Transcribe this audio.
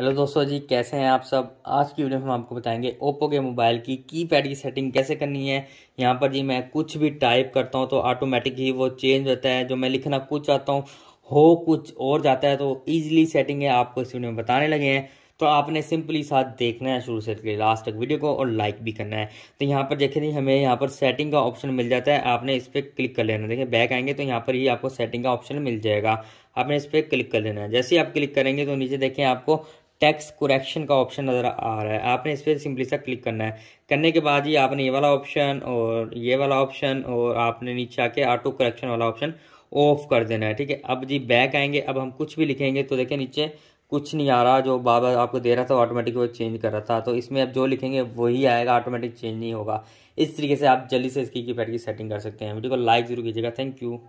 hello दोस्तों जी कैसे हैं आप सब आज की वीडियो में हम आपको बताएंगे ओप्पो के मोबाइल की कीपैड की सेटिंग कैसे करनी है यहाँ पर जी मैं कुछ भी टाइप करता हूँ तो ऑटोमेटिक ही वो चेंज होता है जो मैं लिखना कुछ चाहता हूँ हो कुछ और जाता है तो ईजिली सेटिंग है आपको इस वीडियो में बताने लगे हैं तो आपने सिंपली साथ देखना है शुरू से लास्ट तक वीडियो को और लाइक भी करना है तो यहाँ पर देखें नहीं हमें यहाँ पर सेटिंग का ऑप्शन मिल जाता है आपने इस पर क्लिक कर लेना देखिए बैक आएंगे तो यहाँ पर ही आपको सेटिंग का ऑप्शन मिल जाएगा आपने इस पर क्लिक कर लेना है जैसे ही आप क्लिक करेंगे तो नीचे देखें आपको टैक्स कुरेक्शन का ऑप्शन नज़र आ रहा है आपने इस पर सिंपली सा क्लिक करना है करने के बाद ही आपने ये वाला ऑप्शन और ये वाला ऑप्शन और आपने नीचे आके ऑटो करेक्शन वाला ऑप्शन ऑफ कर देना है ठीक है अब जी बैक आएंगे अब हम कुछ भी लिखेंगे तो देखें नीचे कुछ नहीं आ रहा जो बाबा आपको दे रहा था ऑटोमेटिक वो चेंज कर रहा था तो इसमें अब जो लिखेंगे वही आएगा ऑटोमेटिक चेंज नहीं होगा इस तरीके से आप जल्दी से इसकी कीपैड की सेटिंग कर सकते हैं वीडियो को लाइक जरूर कीजिएगा थैंक यू